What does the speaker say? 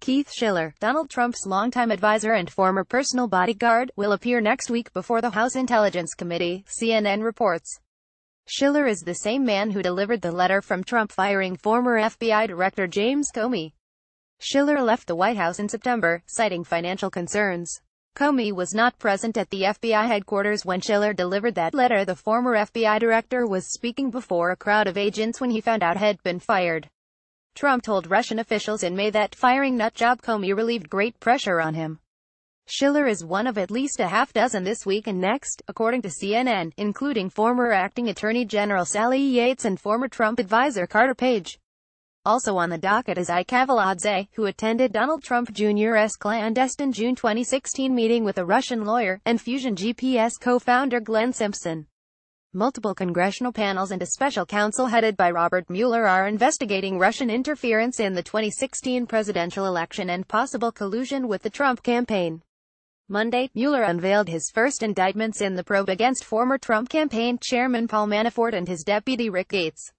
Keith Schiller, Donald Trump's longtime advisor and former personal bodyguard, will appear next week before the House Intelligence Committee, CNN reports. Schiller is the same man who delivered the letter from Trump firing former FBI Director James Comey. Schiller left the White House in September, citing financial concerns. Comey was not present at the FBI headquarters when Schiller delivered that letter. The former FBI director was speaking before a crowd of agents when he found out had been fired. Trump told Russian officials in May that firing nutjob Comey relieved great pressure on him. Schiller is one of at least a half dozen this week and next, according to CNN, including former acting Attorney General Sally Yates and former Trump advisor Carter Page. Also on the docket is I Kavaladze, who attended Donald Trump Jr.'s clandestine June 2016 meeting with a Russian lawyer and Fusion GPS co-founder Glenn Simpson. Multiple congressional panels and a special counsel headed by Robert Mueller are investigating Russian interference in the 2016 presidential election and possible collusion with the Trump campaign. Monday, Mueller unveiled his first indictments in the probe against former Trump campaign chairman Paul Manafort and his deputy Rick Gates.